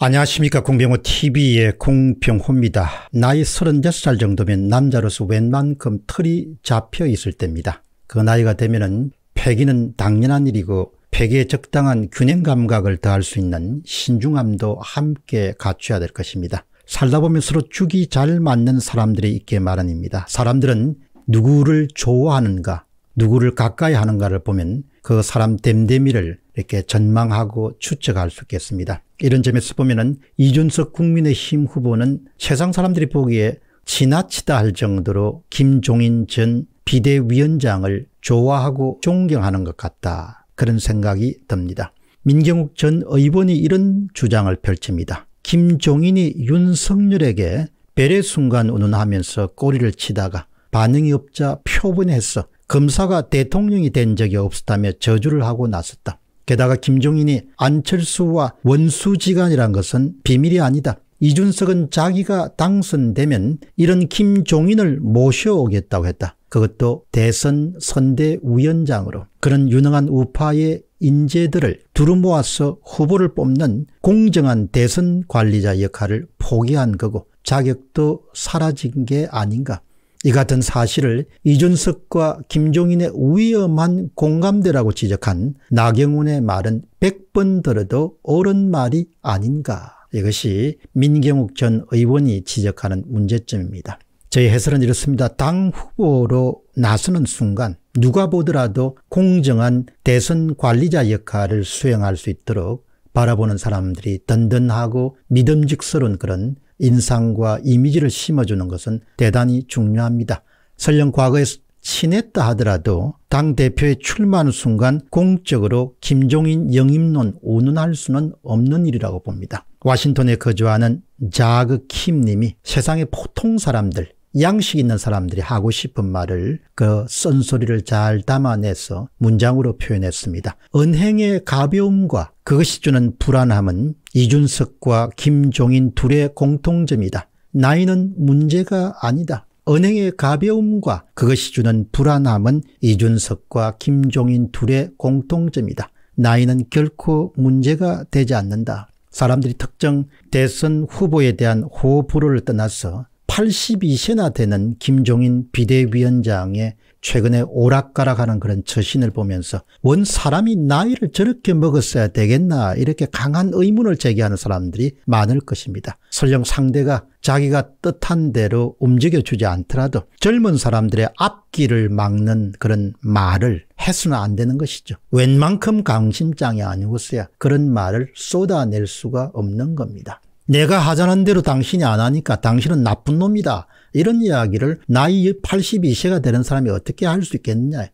안녕하십니까 공병호 tv의 공병호입니다. 나이 36살 정도면 남자로서 웬만큼 털이 잡혀 있을 때입니다. 그 나이가 되면 은 폐기는 당연한 일이고 폐기에 적당한 균형 감각을 더할 수 있는 신중함도 함께 갖춰야 될 것입니다. 살다 보면 서로 죽이 잘 맞는 사람들이 있게 마련입니다. 사람들은 누구를 좋아하는가 누구를 가까이 하는가를 보면 그 사람 됨됨이를 이렇게 전망하고 추측할 수 있겠습니다. 이런 점에서 보면은 이준석 국민의힘 후보는 세상 사람들이 보기에 지나치다 할 정도로 김종인 전 비대위원장을 좋아하고 존경하는 것 같다. 그런 생각이 듭니다. 민경욱 전 의원이 이런 주장을 펼칩니다. 김종인이 윤석열에게 배례 순간 운운하면서 꼬리를 치다가 반응이 없자 표분해서 검사가 대통령이 된 적이 없었다며 저주를 하고 나섰다. 게다가 김종인이 안철수와 원수지간이란 것은 비밀이 아니다. 이준석은 자기가 당선되면 이런 김종인을 모셔오겠다고 했다. 그것도 대선 선대위원장으로 그런 유능한 우파의 인재들을 두루 모아서 후보를 뽑는 공정한 대선 관리자 역할을 포기한 거고 자격도 사라진 게 아닌가. 이 같은 사실을 이준석과 김종인의 위험한 공감대라고 지적한 나경원의 말은 100번 들어도 옳은 말이 아닌가. 이것이 민경욱 전 의원이 지적하는 문제점입니다. 저희 해설은 이렇습니다. 당 후보로 나서는 순간 누가 보더라도 공정한 대선 관리자 역할을 수행할 수 있도록 바라보는 사람들이 든든하고 믿음직스러운 그런 인상과 이미지를 심어주는 것은 대단히 중요합니다. 설령 과거에 친했다 하더라도 당대표에 출마하는 순간 공적으로 김종인 영임론 운운할 수는 없는 일이라고 봅니다. 워싱턴에 거주하는 자그 킴님이 세상의 보통 사람들 양식 있는 사람들이 하고 싶은 말을 그 쓴소리를 잘 담아내서 문장으로 표현했습니다. 은행의 가벼움과 그것이 주는 불안함은 이준석과 김종인 둘의 공통점이다. 나이는 문제가 아니다. 은행의 가벼움과 그것이 주는 불안함은 이준석과 김종인 둘의 공통점이다. 나이는 결코 문제가 되지 않는다. 사람들이 특정 대선 후보에 대한 호불호를 떠나서 82세나 되는 김종인 비대위원장의 최근에 오락가락하는 그런 처신을 보면서 원 사람이 나이를 저렇게 먹었어야 되겠나 이렇게 강한 의문을 제기하는 사람들이 많을 것입니다. 설령 상대가 자기가 뜻한 대로 움직여주지 않더라도 젊은 사람들의 앞길을 막는 그런 말을 해서는 안 되는 것이죠. 웬만큼 강심장이 아니고서야 그런 말을 쏟아낼 수가 없는 겁니다. 내가 하자는 대로 당신이 안 하니까 당신은 나쁜 놈이다. 이런 이야기를 나이 82세가 되는 사람이 어떻게 할 수 있겠느냐.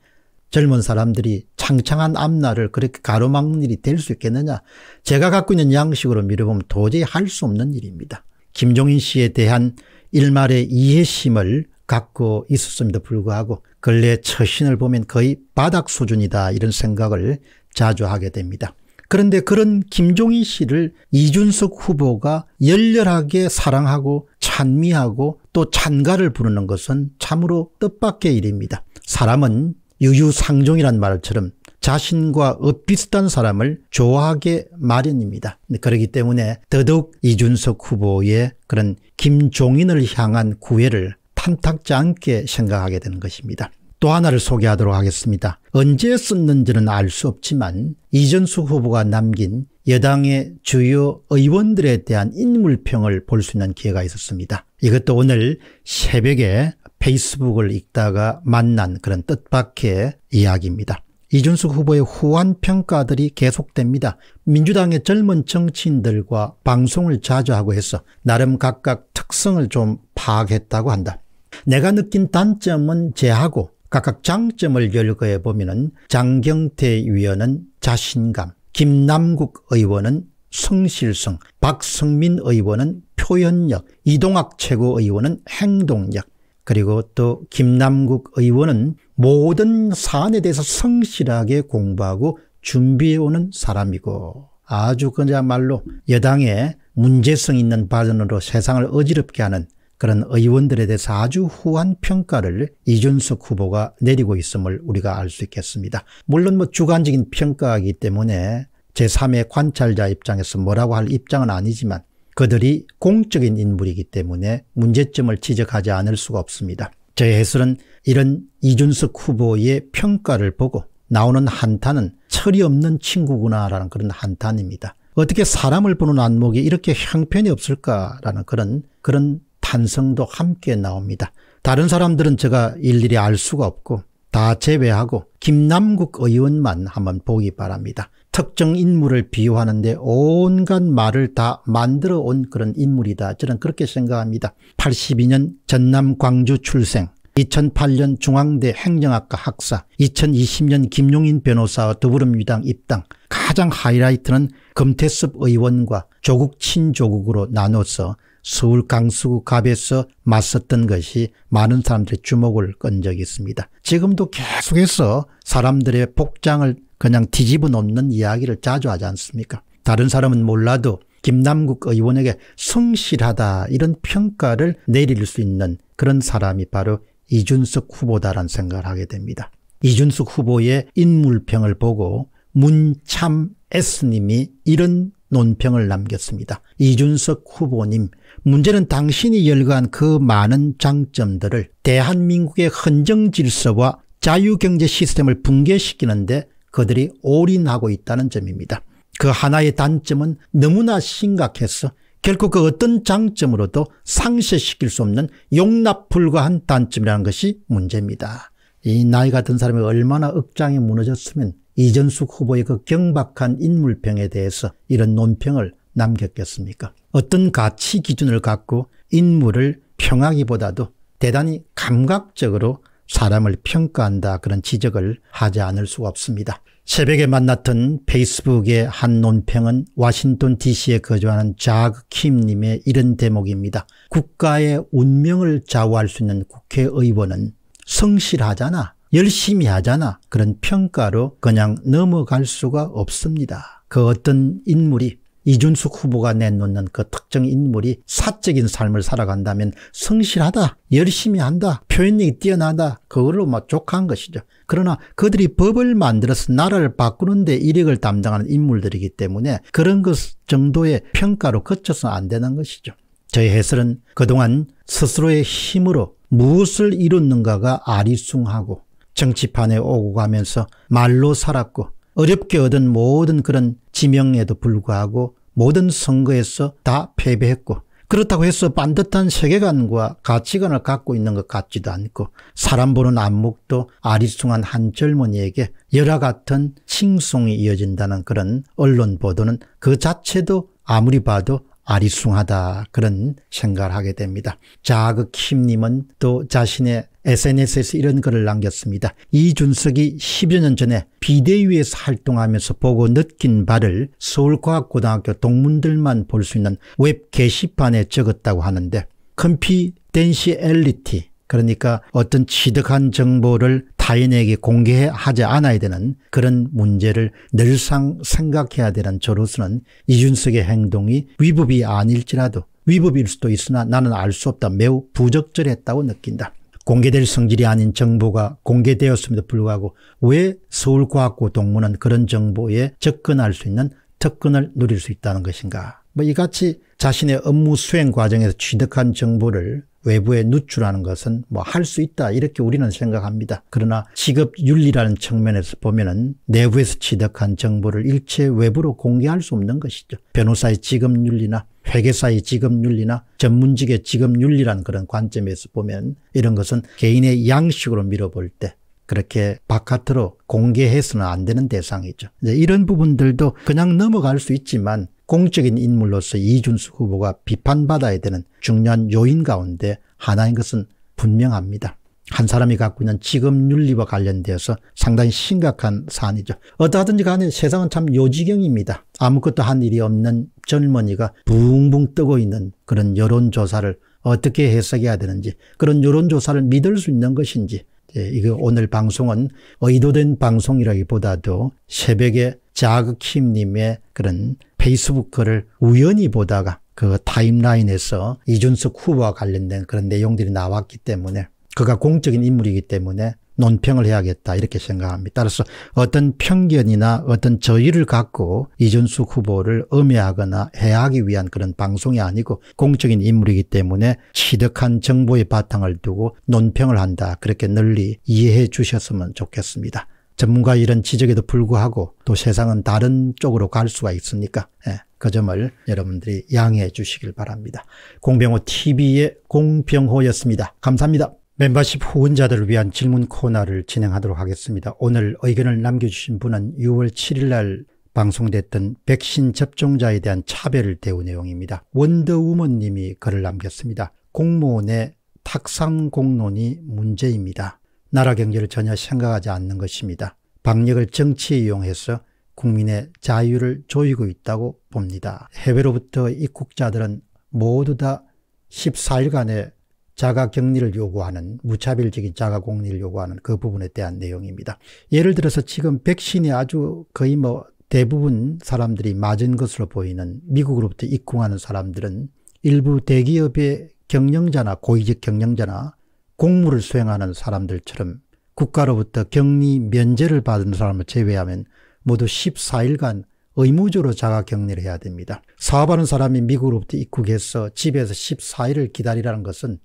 젊은 사람들이 창창한 앞날을 그렇게 가로막는 일이 될 수 있겠느냐. 제가 갖고 있는 양식으로 미뤄보면 도저히 할 수 없는 일입니다. 김종인 씨에 대한 일말의 이해심을 갖고 있었음에도 불구하고 근래 처신을 보면 거의 바닥 수준이다 이런 생각을 자주 하게 됩니다. 그런데 그런 김종인 씨를 이준석 후보가 열렬하게 사랑하고 찬미하고 또 찬가를 부르는 것은 참으로 뜻밖의 일입니다. 사람은 유유상종이란 말처럼 자신과 엇비슷한 사람을 좋아하게 마련입니다. 그렇기 때문에 더더욱 이준석 후보의 그런 김종인을 향한 구애를 탐탁지 않게 생각하게 되는 것입니다. 또 하나를 소개하도록 하겠습니다. 언제 썼는지는 알 수 없지만 이전수 후보가 남긴 여당의 주요 의원들에 대한 인물평을 볼 수 있는 기회가 있었습니다. 이것도 오늘 새벽에 페이스북을 읽다가 만난 그런 뜻밖의 이야기입니다. 이준숙 후보의 후한 평가들이 계속됩니다. 민주당의 젊은 정치인들과 방송을 자주 하고 해서 나름 각각 특성을 좀 파악했다고 한다. 내가 느낀 단점은 제하고 각각 장점을 열거해 보면 장경태 위원은 자신감, 김남국 의원은 성실성, 박성민 의원은 표현력, 이동학 최고의원은 행동력, 그리고 또 김남국 의원은 모든 사안에 대해서 성실하게 공부하고 준비해오는 사람이고 아주 그야말로 여당의 문제성 있는 발언으로 세상을 어지럽게 하는 그런 의원들에 대해서 아주 후한 평가를 이준석 후보가 내리고 있음을 우리가 알 수 있겠습니다. 물론 뭐 주관적인 평가이기 때문에 제3의 관찰자 입장에서 뭐라고 할 입장은 아니지만 그들이 공적인 인물이기 때문에 문제점을 지적하지 않을 수가 없습니다. 제 해설은 이런 이준석 후보의 평가를 보고 나오는 한탄은 철이 없는 친구구나라는 그런 한탄입니다. 어떻게 사람을 보는 안목이 이렇게 형편이 없을까라는 그런 그런 탄성도 함께 나옵니다. 다른 사람들은 제가 일일이 알 수가 없고 다 제외하고 김남국 의원만 한번 보기 바랍니다. 특정 인물을 비유하는데 온갖 말을 다 만들어 온 그런 인물이다. 저는 그렇게 생각합니다. 82년 전남 광주 출생 2008년 중앙대 행정학과 학사 2020년 김용인 변호사와 더불어민주당 입당 가장 하이라이트는 금태섭 의원과 조국 친조국으로 나눠서 서울 강수구 갑에서 맞섰던 것이 많은 사람들의 주목을 끈 적이 있습니다. 지금도 계속해서 사람들의 복장을 그냥 뒤집어 놓는 이야기를 자주 하지 않습니까? 다른 사람은 몰라도 김남국 의원에게 성실하다 이런 평가를 내릴 수 있는 그런 사람이 바로 이준석 후보다라는 생각을 하게 됩니다. 이준석 후보의 인물평을 보고 문참 S님이 이런 논평을 남겼습니다. 이준석 후보님 문제는 당신이 열거한 그 많은 장점들을 대한민국의 헌정 질서와 자유경제 시스템을 붕괴시키는데 그들이 올인하고 있다는 점입니다. 그 하나의 단점은 너무나 심각해서 결코 그 어떤 장점으로도 상쇄시킬 수 없는 용납 불가한 단점이라는 것이 문제입니다. 이 나이가 든 사람이 얼마나 억장이 무너졌으면 이전숙 후보의 그 경박한 인물평에 대해서 이런 논평을 남겼겠습니까? 어떤 가치 기준을 갖고 인물을 평하기보다도 대단히 감각적으로 사람을 평가한다 그런 지적을 하지 않을 수가 없습니다. 새벽에 만났던 페이스북의 한 논평은 와싱턴 DC에 거주하는 자크 킴님의 이런 대목입니다. 국가의 운명을 좌우할 수 있는 국회의원은 성실하잖아. 열심히 하잖아. 그런 평가로 그냥 넘어갈 수가 없습니다. 그 어떤 인물이 이준숙 후보가 내놓는 그 특정 인물이 사적인 삶을 살아간다면 성실하다, 열심히 한다, 표현력이 뛰어나다 그걸로 막 족한 것이죠. 그러나 그들이 법을 만들어서 나라를 바꾸는 데 이력을 담당하는 인물들이기 때문에 그런 것 정도의 평가로 거쳐서는 안 되는 것이죠. 저의 해설은 그동안 스스로의 힘으로 무엇을 이뤘는가가 아리숭하고 정치판에 오고 가면서 말로 살았고 어렵게 얻은 모든 그런 지명에도 불구하고 모든 선거에서 다 패배했고 그렇다고 해서 반듯한 세계관과 가치관을 갖고 있는 것 같지도 않고 사람 보는 안목도 아리숭한 한 젊은이에게 열화 같은 칭송이 이어진다는 그런 언론 보도는 그 자체도 아무리 봐도 아리숭하다 그런 생각을 하게 됩니다. 자그킴님은 또 자신의 SNS에서 이런 글을 남겼습니다. 이준석이 10여 년 전에 비대위에서 활동하면서 보고 느낀 바를 서울과학고등학교 동문들만 볼 수 있는 웹 게시판에 적었다고 하는데 컴피덴시엘리티 그러니까 어떤 취득한 정보를 타인에게 공개하지 않아야 되는 그런 문제를 늘상 생각해야 되는 저로서는 이준석의 행동이 위법이 아닐지라도 위법일 수도 있으나 나는 알 수 없다. 매우 부적절했다고 느낀다. 공개될 성질이 아닌 정보가 공개되었음에도 불구하고 왜 서울과학고 동문은 그런 정보에 접근할 수 있는 특권을 누릴 수 있다는 것인가. 뭐 이같이 자신의 업무 수행 과정에서 취득한 정보를 외부에 누출하는 것은 뭐 할 수 있다 이렇게 우리는 생각합니다. 그러나 직업 윤리라는 측면에서 보면은 내부에서 취득한 정보를 일체 외부로 공개할 수 없는 것이죠. 변호사의 직업 윤리나 회계사의 직업 윤리나 전문직의 직업 윤리라는 그런 관점에서 보면 이런 것은 개인의 양식으로 밀어볼 때 그렇게 바깥으로 공개해서는 안 되는 대상이죠. 이런 부분들도 그냥 넘어갈 수 있지만 공적인 인물로서 이준수 후보가 비판받아야 되는 중요한 요인 가운데 하나인 것은 분명합니다. 한 사람이 갖고 있는 직업 윤리와관련되어서 상당히 심각한 사안이죠. 어떠하든지 간에 세상은 참 요지경입니다. 아무것도 한 일이 없는 젊은이가 붕붕 뜨고 있는 그런 여론조사를 어떻게 해석해야 되는지 그런 여론조사를 믿을 수 있는 것인지 예, 이거 오늘 방송은 의도된 방송이라기보다도 새벽에 자극킴님의 그런 페이스북 글을 우연히 보다가 그 타임라인에서 이준석 후보와 관련된 그런 내용들이 나왔기 때문에 그가 공적인 인물이기 때문에 논평을 해야겠다 이렇게 생각합니다. 따라서 어떤 편견이나 어떤 저의를 갖고 이준숙 후보를 음해하거나 해하기 위한 그런 방송이 아니고 공적인 인물이기 때문에 취득한 정보의 바탕을 두고 논평을 한다. 그렇게 널리 이해해 주셨으면 좋겠습니다. 전문가 이런 지적에도 불구하고 또 세상은 다른 쪽으로 갈 수가 있으니까 예, 그 점을 여러분들이 양해해 주시길 바랍니다. 공병호 TV의 공병호였습니다. 감사합니다. 멤버십 후원자들을 위한 질문 코너를 진행하도록 하겠습니다. 오늘 의견을 남겨주신 분은 6월 7일 날 방송됐던 백신 접종자에 대한 차별을 대우 내용입니다. 원더우먼님이 글을 남겼습니다. 공무원의 탁상공론이 문제입니다. 나라 경제를 전혀 생각하지 않는 것입니다. 방역을 정치에 이용해서 국민의 자유를 조이고 있다고 봅니다. 해외로부터 입국자들은 모두 다 14일간의 자가 격리를 요구하는 무차별적인 자가 격리를 요구하는 그 부분에 대한 내용입니다. 예를 들어서 지금 백신이 아주 거의 뭐 대부분 사람들이 맞은 것으로 보이는 미국으로부터 입국하는 사람들은 일부 대기업의 경영자나 고위직 경영자나 공무를 수행하는 사람들처럼 국가로부터 격리 면제를 받은 사람을 제외하면 모두 14일간 의무적으로 자가 격리를 해야 됩니다. 사업하는 사람이 미국으로부터 입국해서 집에서 14일을 기다리라는 것은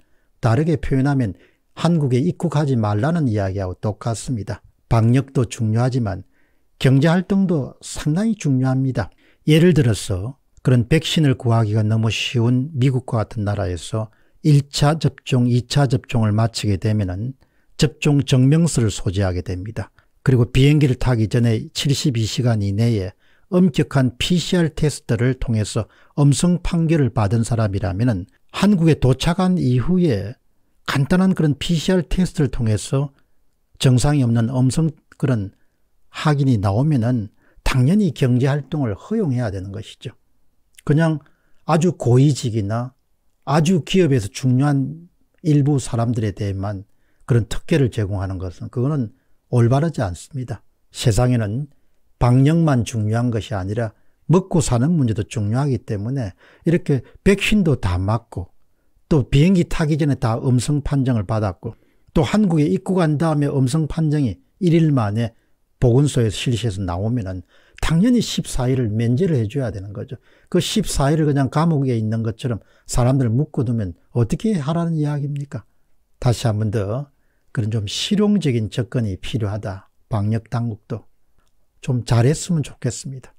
다르게 표현하면 한국에 입국하지 말라는 이야기하고 똑같습니다. 방역도 중요하지만 경제활동도 상당히 중요합니다. 예를 들어서 그런 백신을 구하기가 너무 쉬운 미국과 같은 나라에서 1차 접종, 2차 접종을 마치게 되면 접종 증명서를 소지하게 됩니다. 그리고 비행기를 타기 전에 72시간 이내에 엄격한 PCR 테스트를 통해서 음성 판결을 받은 사람이라면 한국에 도착한 이후에 간단한 그런 PCR 테스트를 통해서 정상이 없는 음성 그런 확인이 나오면은 당연히 경제활동을 허용해야 되는 것이죠. 그냥 아주 고위직이나 아주 기업에서 중요한 일부 사람들에 대해만 그런 특혜를 제공하는 것은 그거는 올바르지 않습니다. 세상에는 방역만 중요한 것이 아니라 먹고 사는 문제도 중요하기 때문에 이렇게 백신도 다 맞고 또 비행기 타기 전에 다 음성 판정을 받았고 또 한국에 입국한 다음에 음성 판정이 1일 만에 보건소에서 실시해서 나오면은 당연히 14일을 면제를 해줘야 되는 거죠. 그 14일을 그냥 감옥에 있는 것처럼 사람들을 묶어두면 어떻게 하라는 이야기입니까? 다시 한 번 더 그런 좀 실용적인 접근이 필요하다. 방역 당국도. 좀 잘했으면 좋겠습니다.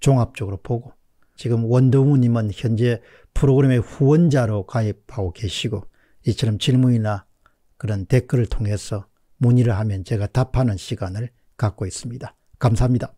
종합적으로 보고. 지금 원더우먼님은 현재 프로그램의 후원자로 가입하고 계시고 이처럼 질문이나 그런 댓글을 통해서 문의를 하면 제가 답하는 시간을 갖고 있습니다. 감사합니다.